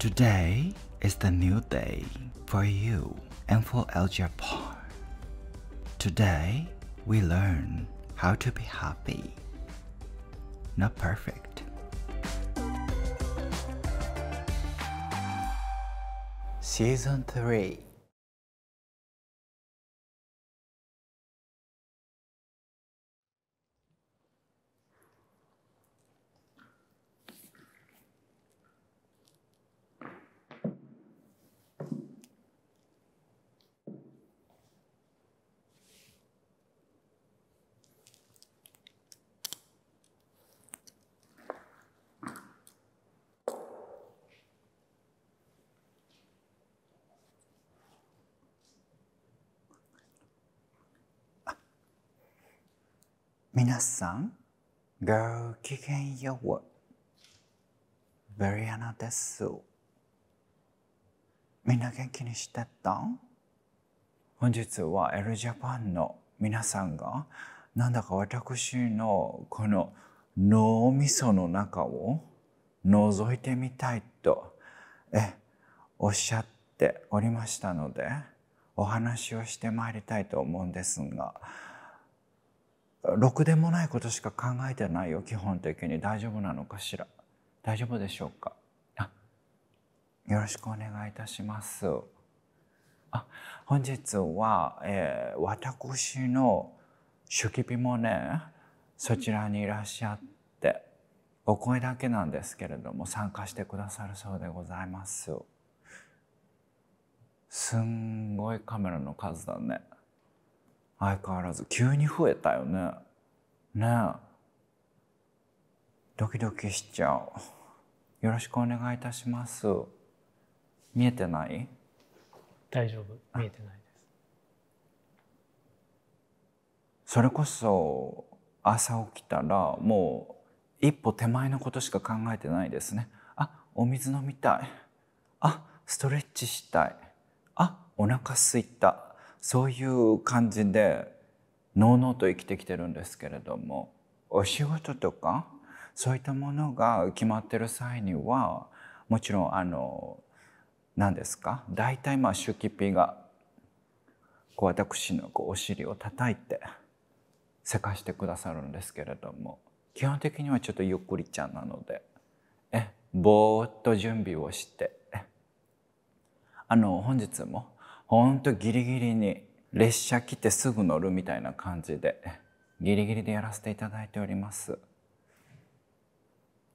Today is the new day for you and for El Japar. Today, we learn how to be happy. Not perfect. Season 3皆さん、ごきげんよう。ベリアナです。みんな元気にしてた本日はエルジャパンの皆さんがなんだか私のこの脳みその中を覗いてみたいとえおっしゃっておりましたのでお話をしてまいりたいと思うんですがろくでもないことしか考えてないよ基本的に大丈夫なのかしら大丈夫でしょうかあよろしくお願いいたしますあ本日は、えー、私の手記日もねそちらにいらっしゃってお声だけなんですけれども参加してくださるそうでございますすんごいカメラの数だね相変わらず急に増えたよねねえドキドキしちゃうよろしくお願いいたします見えてない大丈夫見えてないですそれこそ朝起きたらもう一歩手前のことしか考えてないですねあお水飲みたいあストレッチしたいあお腹すいたそういう感じでのうのうと生きてきてるんですけれどもお仕事とかそういったものが決まってる際にはもちろんあの何ですか大体まあシュキがこう私のこうお尻を叩いてせかしてくださるんですけれども基本的にはちょっとゆっくりちゃんなのでえぼーっと準備をしてあの本日もほんとギリギリに列車来てすぐ乗るみたいな感じでギリギリでやらせていただいております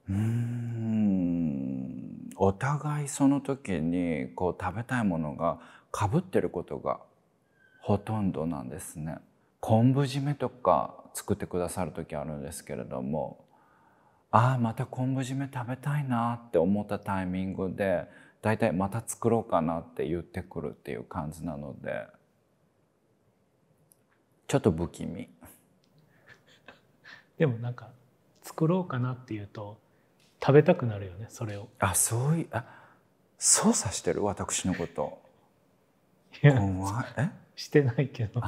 うんお互いその時にこう食べたいものがかぶってることがほとんどなんですね昆布締めとか作ってくださる時あるんですけれどもああまた昆布締め食べたいなって思ったタイミングで大体また作ろうかなって言ってくるっていう感じなのでちょっと不気味 でもなんか作ろうかなっていうと食べたくなるよねそれをあそういうあ操作してる私のこといやえしてないけど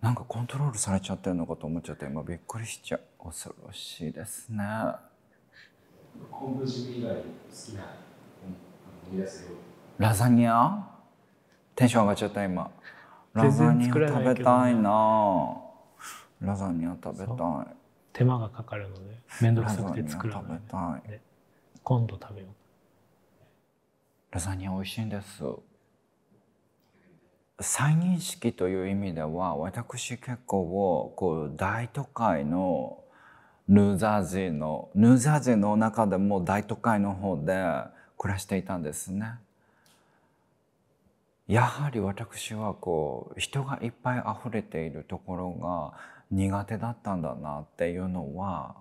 なんかコントロールされちゃってるのかと思っちゃって今びっくりしちゃう恐ろしいですね。ラザニアテンション上がっちゃった今ラザニア食べたいなラザニア食べたい手間がかかるので面倒くさくて作らない食べたい今度食べようラザニア美味しいんです再認識という意味では私結構こう大都会のヌーザージーのヌーザージーの中でも大都会の方で暮らしていたんですね。やはり私はこう人がいっぱい溢れているところが苦手だったんだなっていうのは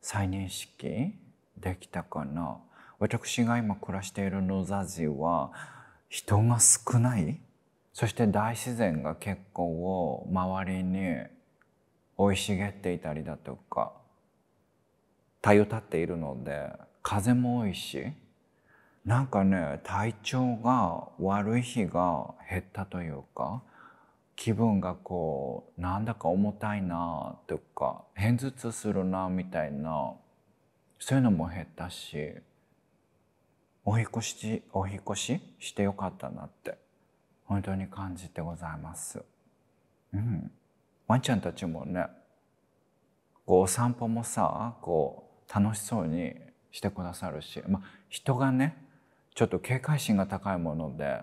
再認識できたかな私が今暮らしている野座寺は人が少ないそして大自然が結構周りに生い茂っていたりだとかたよたっているので風も多いしなんかね体調が悪い日が減ったというか気分がこうなんだか重たいなとか偏頭痛するなみたいなそういうのも減ったしお引越しお引越ししてよかったなって本当に感じてございます。うん、ワンちゃんたちもねこうお散歩もさこう楽しそうにしてくださるし、まあ、人がねちょっと警戒心が高いもので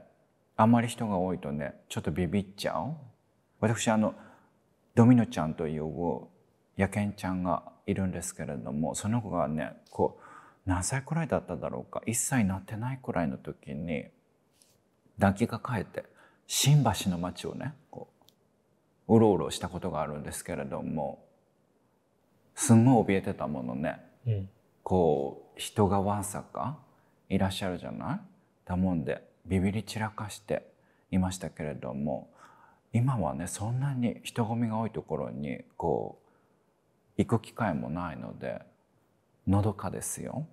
あまり人が多いとねちょっとビビっちゃう私あのドミノちゃんという野犬ちゃんがいるんですけれどもその子がねこう何歳くらいだっただろうか1歳なってないくらいの時に抱きかかえて新橋の街をねこううろうろしたことがあるんですけれどもすんごい怯えてたものね、うん、こう人がわんさかいらっしゃるじゃないだもんでビビり散らかしていましたけれども今はねそんなに人混みが多いところにこう行く機会もないのでのどかですよ。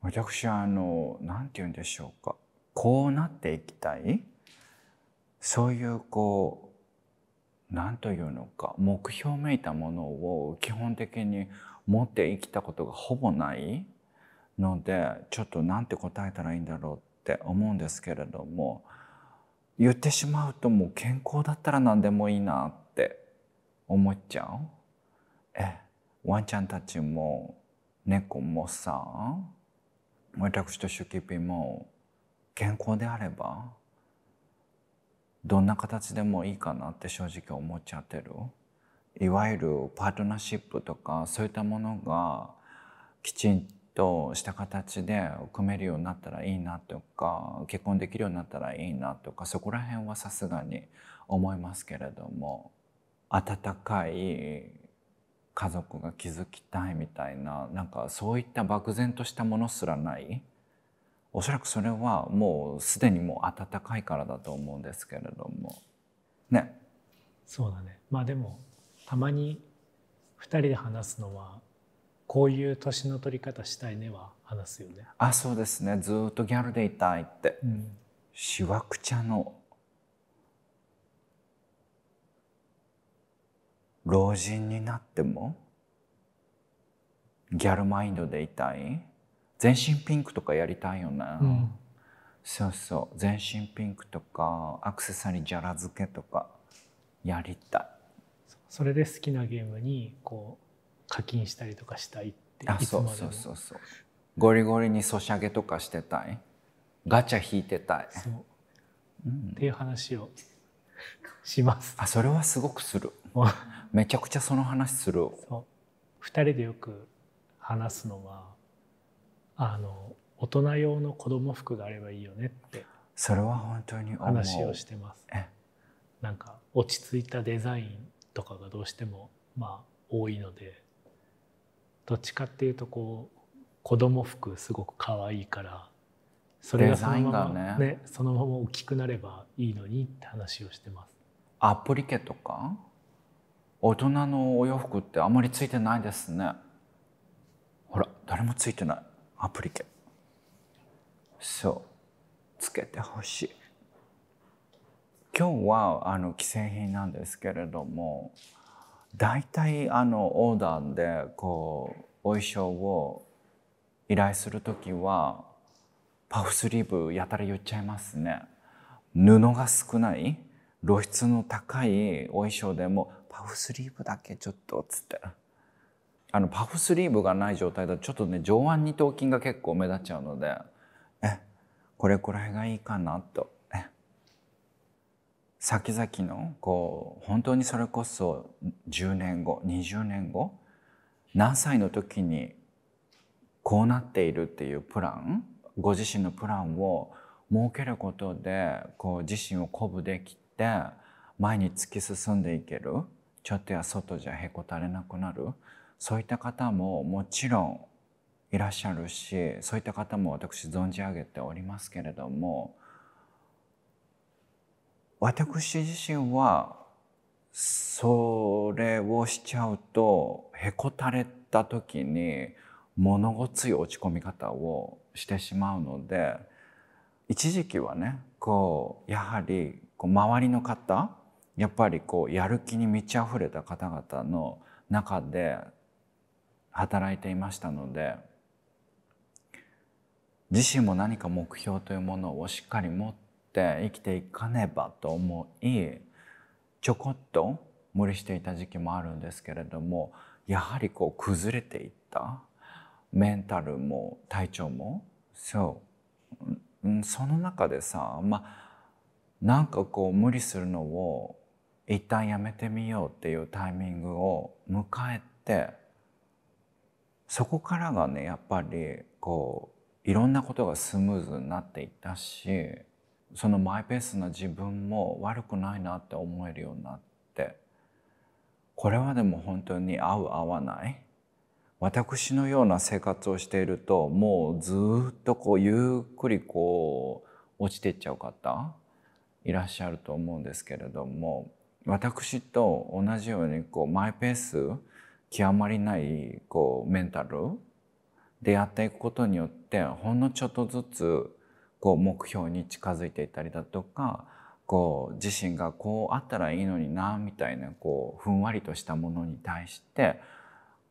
私はあの何て言うんでしょうかこうなっていきたいそういうこう何というのか目標めいたものを基本的に持って生きたことがほぼないのでちょっと何て答えたらいいんだろうって思うんですけれども言ってしまうともう健康だったら何でもいいなって思っちゃう。えワンちゃんたちも猫もさ私とシュキピも健康であればどんな形でもいいかなって正直思っちゃってるいわゆるパートナーシップとかそういったものがきちんとした形で組めるようになったらいいなとか結婚できるようになったらいいなとかそこら辺はさすがに思いますけれども温かい家族が築きたいみたいななんかそういった漠然としたものすらないおそらくそれはもうすでにもう温かいからだと思うんですけれどもねそうだねまあでもたまに2人で話すのはこういう年の取り方したいねは話すよねあそうですねずっとギャルでいたいって、うん、しわくちゃの老人になってもギャルマインドでいたい全身ピンクとかやりたいよね、うん、そうそう全身ピンクとかアクセサリーじゃら漬けとかやりたいそれで好きなゲームにこう課金したりとかしたいってあそうそうそうそうゴリゴリにソシャゲとかしてたいガチャ引いてたいそう、うん、っていう話をしますあそれはすごくする めちゃくちゃその話するそう2人でよく話すのはあの大人用の子供服があればいいよねってそれは本当に話をしてますなんか落ち着いたデザインとかがどうしてもまあ多いのでどっちかっていうとこう子供服すごく可愛いからそれがそのままね、ね、そのまま大きくなればいいのにって話をしてます。アプリケとか大人のお洋服ってあんまりついてないですね。ほら誰もついてないアプリケ。そうつけてほしい。今日はあの既製品なんですけれども。大体あのオーダーでこうお衣装を依頼する時はパフスリーブやたら言っちゃいますね布が少ない露出の高いお衣装でもパフスリーブだけちょっとっつってあのパフスリーブがない状態だとちょっとね上腕二頭筋が結構目立っちゃうのでえこれくらいがいいかなと先々のこう本当にそれこそ10年後20年後何歳の時にこうなっているっていうプランご自身のプランを設けることでこう自身を鼓舞できて前に突き進んでいけるちょっとや外じゃへこたれなくなるそういった方ももちろんいらっしゃるしそういった方も私存じ上げておりますけれども私自身はそれをしちゃうとへこたれた時に物ごつい落ち込み方をしてしまうので一時期はねこうやはりこう周りの方やっぱりこうやる気に満ち溢れた方々の中で働いていましたので自身も何か目標というものをしっかり持っって生きていかねばと思いちょこっと無理していた時期もあるんですけれどもやはりこう崩れていったメンタルも体調もそうその中でさまあなんかこう無理するのを一旦やめてみようっていうタイミングを迎えてそこからがねやっぱりこういろんなことがスムーズになっていったしそのマイペースな自分も悪くないなって思えるようになってこれはでも本当に合う合わない私のような生活をしているともうずっとこうゆっくりこう落ちていっちゃう方いらっしゃると思うんですけれども私と同じようにこうマイペース極まりないこうメンタルでやっていくことによってほんのちょっとずつこう目標に近づいていたりだとかこう自身がこうあったらいいのになみたいなこうふんわりとしたものに対して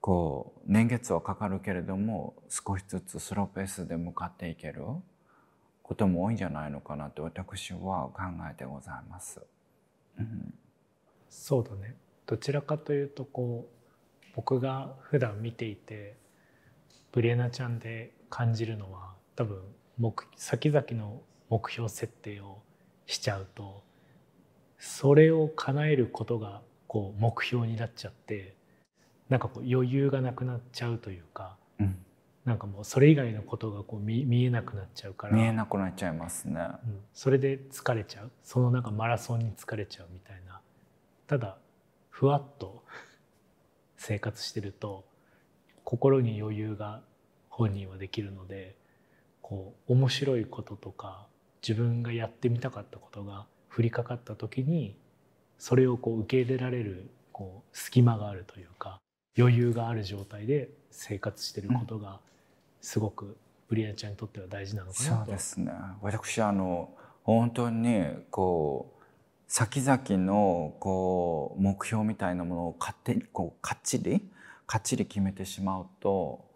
こう年月はかかるけれども少しずつスローペースで向かっていけることも多いんじゃないのかなと私は考えてございます。うん、そうだねどちらかというとこう僕が普段見ていてブリエナちゃんで感じるのは多分目先々の目標設定をしちゃうとそれを叶えることがこう目標になっちゃってなんかこう余裕がなくなっちゃうというか、うん、なんかもうそれ以外のことがこう見見えなくなっちゃうから見えなくなっちゃいますね、うん、それで疲れちゃうそのなんかマラソンに疲れちゃうみたいなただふわっと生活してると心に余裕が本人はできるので。こう面白いこととか自分がやってみたかったことが降りかかった時にそれをこう受け入れられるこう隙間があるというか余裕がある状態で生活してることがすごくブリアちゃんにとっては大事なのかなと、うん、そうですね私あの本当にこう先々のこう目標みたいなものを勝手にこうかっちりかっちり決めてしまうと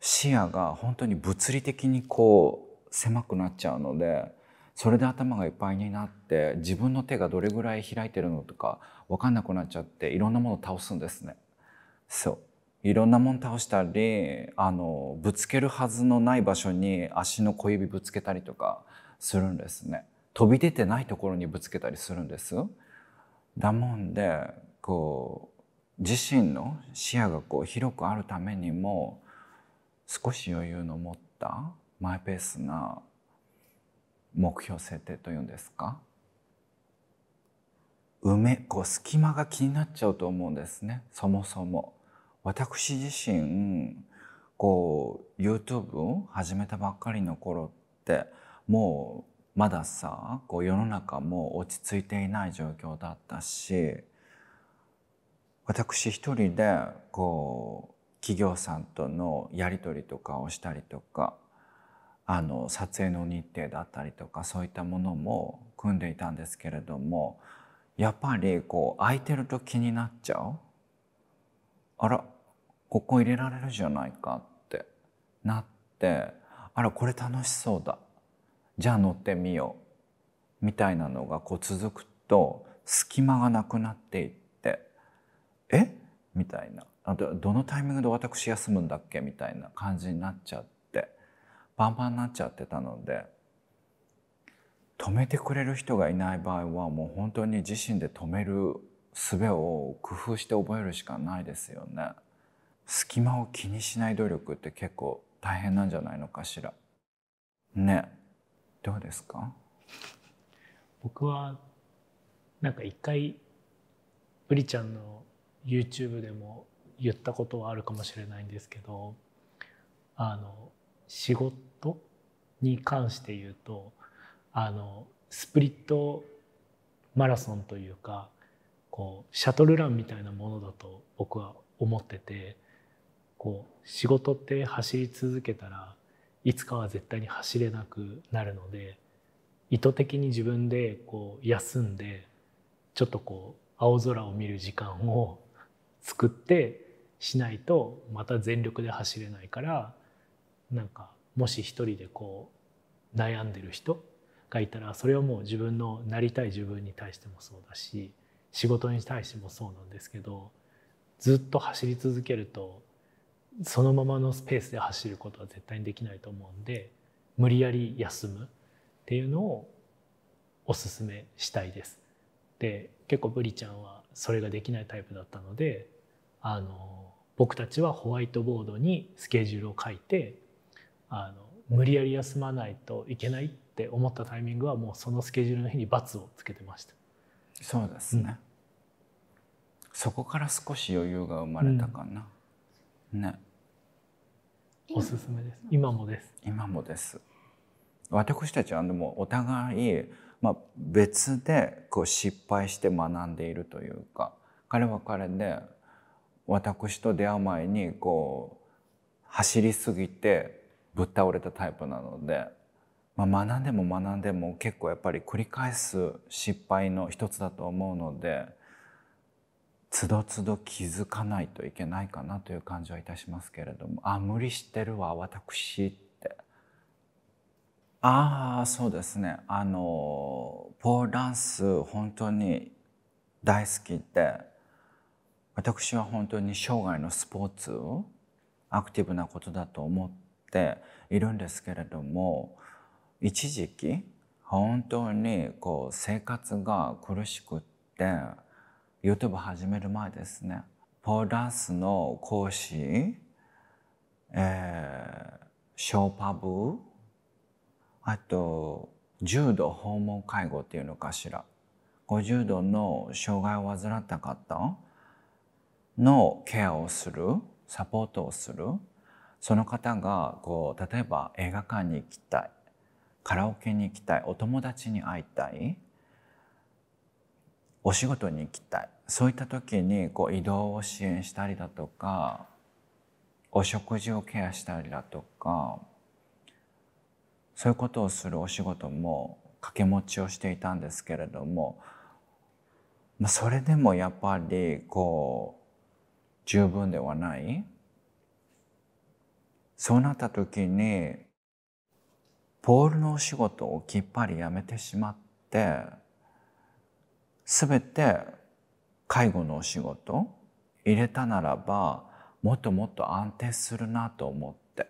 視野が本当に物理的にこう狭くなっちゃうのでそれで頭がいっぱいになって自分の手がどれぐらい開いてるのとか分かんなくなっちゃっていろんなもの倒すんですね。そういろんなもん倒したりあのぶつけるはずのない場所に足の小指ぶつけたりとかするんですね飛び出てないところにぶつけたりするんですだもんでこう自身の視野がこう広くあるためにも少し余裕の持ったマイペースな目標設定というんですか埋めこう隙間が気になっちゃうと思うんですねそもそも。私自身こう YouTube を始めたばっかりの頃ってもうまださこう世の中も落ち着いていない状況だったし私一人でこう企業さんとのやり取りとかをしたりとかあの撮影の日程だったりとかそういったものも組んでいたんですけれどもやっぱりこう空いてると気になっちゃうあらここ入れられるじゃないかってなってあらこれ楽しそうだじゃあ乗ってみようみたいなのがこう続くと隙間がなくなっていってえみたいなあどどのタイミングで私休むんだっけみたいな感じになっちゃってバンバンになっちゃってたので止めてくれる人がいない場合はもう本当に自身で止める術を工夫して覚えるしかないですよね。隙間を気にしない努力って結構大変なんじゃないのかしら。ねどうですか僕はなんか一回ブリちゃんの YouTube でも言ったことはあるかもしれないんですけどあの仕事に関して言うとあのスプリットマラソンというかこうシャトルランみたいなものだと僕は思っててこう仕事って走り続けたらいつかは絶対に走れなくなるので意図的に自分でこう休んでちょっとこう青空を見る時間を作ってしないとまた全力で走れないからなんかもし一人でこう悩んでる人がいたらそれはもう自分のなりたい自分に対してもそうだし仕事に対してもそうなんですけどずっと走り続けるとそのままのスペースで走ることは絶対にできないと思うんで無理やり休むっていうのをおすすめしたいです。で結構ブリちゃんはそれができないタイプだったのであの僕たちはホワイトボードにスケジュールを書いてあの無理やり休まないといけないって思ったタイミングはもうそのスケジュールの日に罰をつけてましたそうですね、うん、そこから少し余裕が生まれたかな、うん、ねおすすめです今もです今もです私たちはでもお互い、まあ、別でこう失敗して学んでいるというか彼は彼で私と出会う前にこう走りすぎてぶっ倒れたタイプなので、まあ、学んでも学んでも結構やっぱり繰り返す失敗の一つだと思うのでつどつど気づかないといけないかなという感じはいたしますけれどもあ無理してるわ私ってああそうですねあのポーランス本当に大好きで。私は本当に生涯のスポーツアクティブなことだと思っているんですけれども一時期本当にこう生活が苦しくって YouTube 始める前ですねポーダンスの講師、えー、ショーパブあと重度訪問介護っていうのかしら50度の障害を患った方のケアをするサポートをするその方がこう例えば映画館に行きたいカラオケに行きたいお友達に会いたいお仕事に行きたいそういった時にこう移動を支援したりだとかお食事をケアしたりだとかそういうことをするお仕事も掛け持ちをしていたんですけれども、まあ、それでもやっぱりこう十分ではないそうなった時にポールのお仕事をきっぱりやめてしまって全て介護のお仕事入れたならばもっともっと安定するなと思って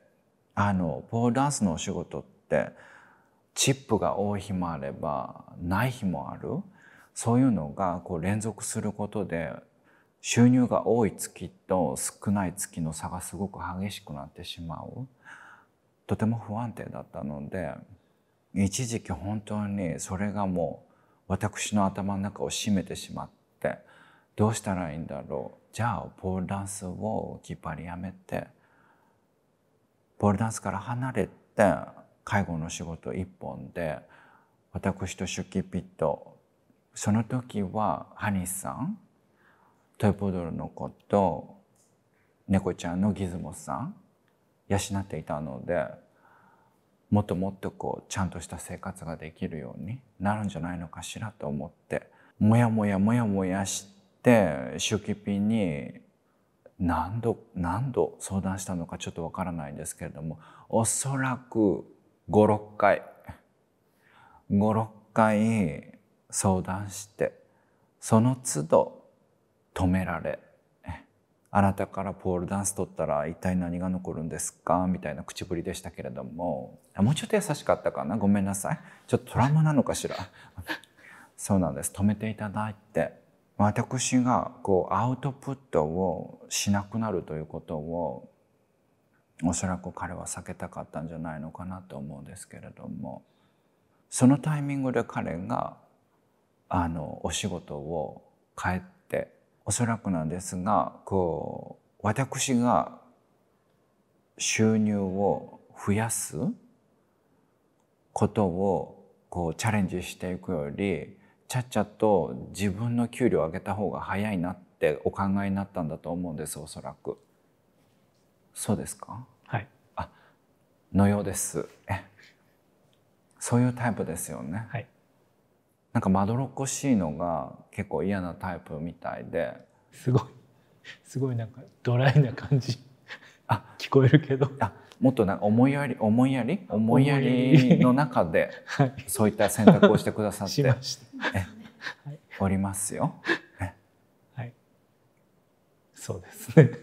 あのポールダンスのお仕事ってチップが多い日もあればない日もあるそういうのがこう連続することで収入が多い月と少ない月の差がすごく激しくなってしまうとても不安定だったので一時期本当にそれがもう私の頭の中を占めてしまってどうしたらいいんだろうじゃあポールダンスをきっぱりやめてポールダンスから離れて介護の仕事一本で私とシュキピットその時はハニーさんトイプードルの子と猫ちゃんのギズモさん養っていたのでもっともっとこうちゃんとした生活ができるようになるんじゃないのかしらと思ってもやもやもやもやしてシュキピンに何度何度相談したのかちょっとわからないんですけれどもおそらく56回56回相談してその都度止められあなたからポールダンス取ったら一体何が残るんですかみたいな口ぶりでしたけれどももうちょっと優しかったかなごめんなさいちょっとトラウマなのかしら そうなんです止めていただいて私がこうアウトプットをしなくなるということをおそらく彼は避けたかったんじゃないのかなと思うんですけれどもそのタイミングで彼があのお仕事を変えおそらくなんですがこう私が収入を増やすことをこうチャレンジしていくよりちゃっちゃと自分の給料を上げた方が早いなってお考えになったんだと思うんですおそらく。そうですかはいあのようです。そういうタイプですよね。はいなんかまどろっこしいのが結構嫌なタイプみたいですごいすごいなんかドライな感じあ聞こえるけどあもっとなんか思いやり思いやり思いやりの中で そういった選択をしてくださってはい、おりますよ。はい、そうですね思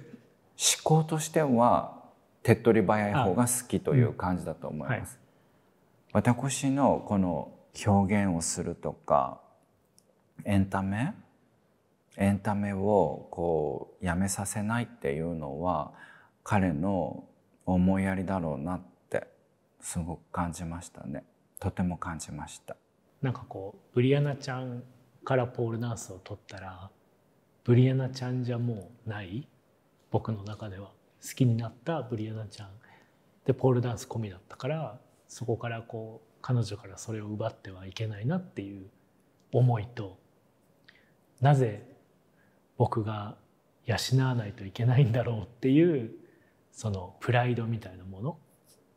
考としては手っ取り早い方が好きという感じだと思います。はい、私のこの表現をするとかエンタメエンタメをこうやめさせないっていうのは彼の思いやりだろうなってすごく感じましたねとても感じましたなんかこうブリアナちゃんからポールダンスを取ったらブリアナちゃんじゃもうない僕の中では好きになったブリアナちゃんでポールダンス込みだったからそこからこう彼女からそれを奪ってはいけないなっていう思いとなぜ僕が養わないといけないんだろうっていうそのプライドみたいなもの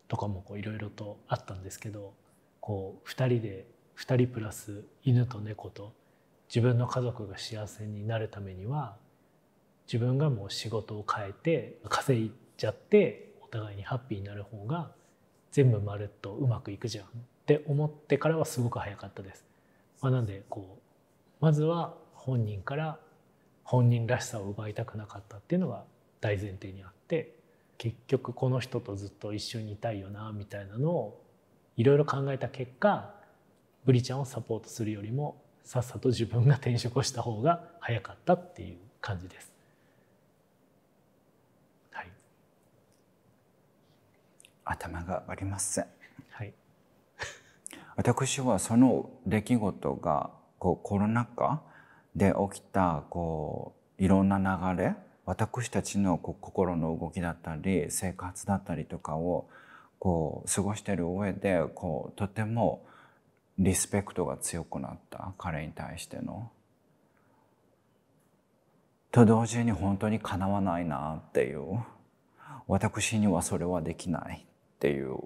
とかもいろいろとあったんですけどこう2人で2人プラス犬と猫と自分の家族が幸せになるためには自分がもう仕事を変えて稼いじゃってお互いにハッピーになる方が全部まるっとうまくいくじゃんって思ってからはすごく早かったです。まあ、なんでこうまずは本人から本人らしさを奪いたくなかったっていうのが大前提にあって結局この人とずっと一緒にいたいよなみたいなのをいろいろ考えた結果ブリちゃんをサポートするよりもさっさと自分が転職をした方が早かったっていう感じです。はい、頭が割れます。はい私はその出来事がこうコロナ禍で起きたこういろんな流れ私たちの心の動きだったり生活だったりとかをこう過ごしてる上でこうとてもリスペクトが強くなった彼に対しての。と同時に本当にかなわないなっていう私にはそれはできないっていう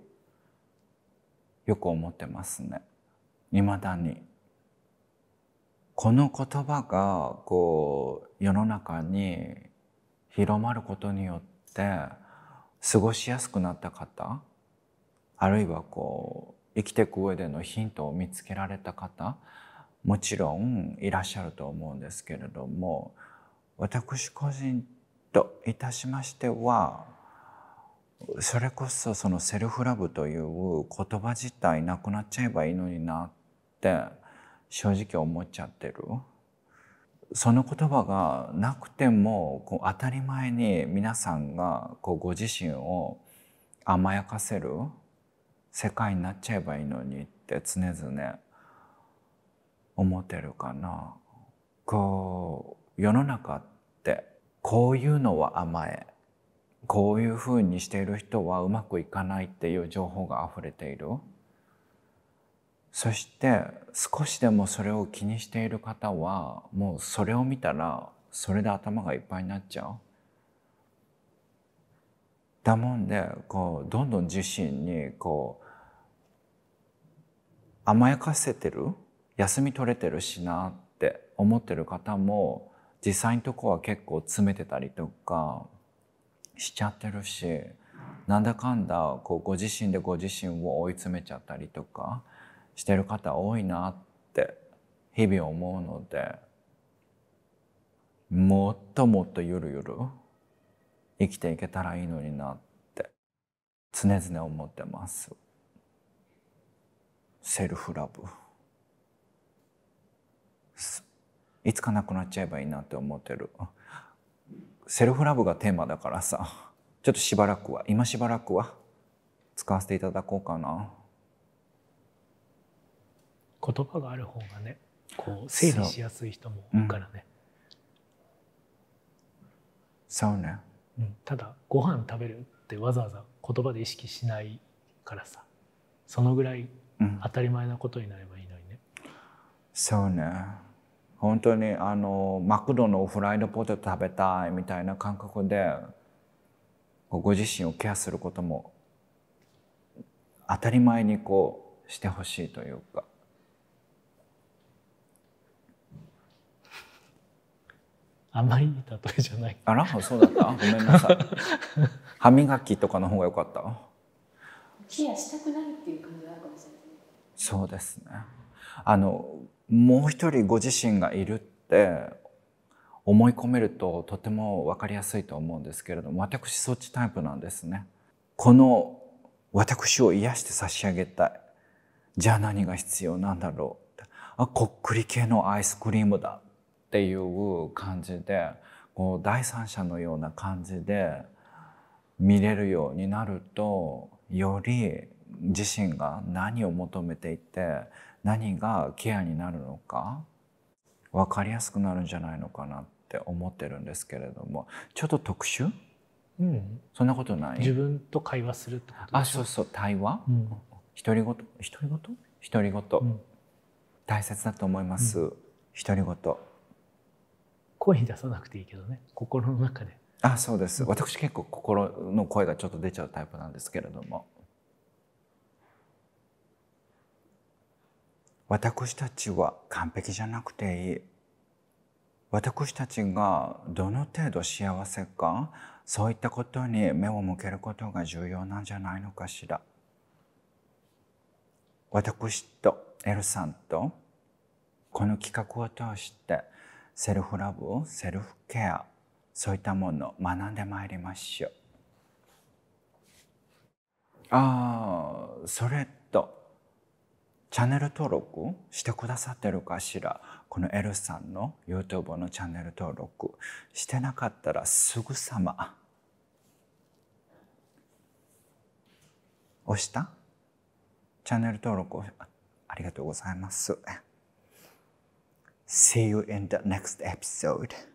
よく思ってますね未だに。この言葉がこう世の中に広まることによって過ごしやすくなった方あるいはこう生きていく上でのヒントを見つけられた方もちろんいらっしゃると思うんですけれども私個人といたしましてはそれこそそのセルフラブという言葉自体なくなっちゃえばいいのになって正直思っちゃってる。その言葉がなくてもこう当たり前に皆さんがこうご自身を甘やかせる世界になっちゃえばいいのにって常々思ってるかな。こう世の中ってこういうのは甘えこういうふうにしている人はうまくいかないっていう情報が溢れているそして少しでもそれを気にしている方はもうそれを見たらそれで頭がいっぱいになっちゃう。だもんでこうどんどん自身にこう甘やかせてる休み取れてるしなって思ってる方も実際のとこは結構詰めてたりとかしちゃってるしなんだかんだこうご自身でご自身を追い詰めちゃったりとかしてる方多いなって日々思うのでもっともっとゆるゆる生きていけたらいいのになって常々思ってます。セルフラブいつかなくなっちゃえばいいなって思ってる。セルフラブがテーマだからさちょっとしばらくは今しばらくは使わせていただこうかな言葉がある方がねこう整理しやすい人もいるからねそうね、うん、ただご飯食べるってわざわざ言葉で意識しないからさそのぐらい当たり前なことになればいいのにね、うん、そうね本当にあのマクドのフライドポテト食べたいみたいな感覚でご自身をケアすることも当たり前にこうしてほしいというか。あんまりいい例えじゃない。あら、そうだった。ごめんなさい。歯磨きとかの方が良かった。ケアしたくなるっていう感じなのかもしれない。そうですね。あのもう一人ご自身がいるって思い込めるととても分かりやすいと思うんですけれども私そっちタイプなんですね。この私を癒して差し上げたい。じゃあ何が必要なんだろうあこっくり系のアイスクリームだっていう感じでこう第三者のような感じで見れるようになるとより自身が何を求めていて何がケアになるのか分かりやすくなるんじゃないのかなって思ってるんですけれどもちょっと特殊、うん、そんなことない自分と会話するってことあそうそう対話、うん、独り言独り言独り言、うん、大切だと思います、うん、独り言声に出さなくていいけどね心の中であそうです、私結構心の声がちょっと出ちゃうタイプなんですけれども私たちは完璧じゃなくていい。私たちがどの程度幸せか、そういったことに目を向けることが重要なんじゃないのかしら。私とエルさんとこの企画を通してセルフラブ、セルフケア、そういったものを学んでまいりましょう。ああ、それってチャンネル登録してくださってるかしらこのエルさんの YouTube のチャンネル登録してなかったらすぐさま押したチャンネル登録ありがとうございます。See you in the next episode.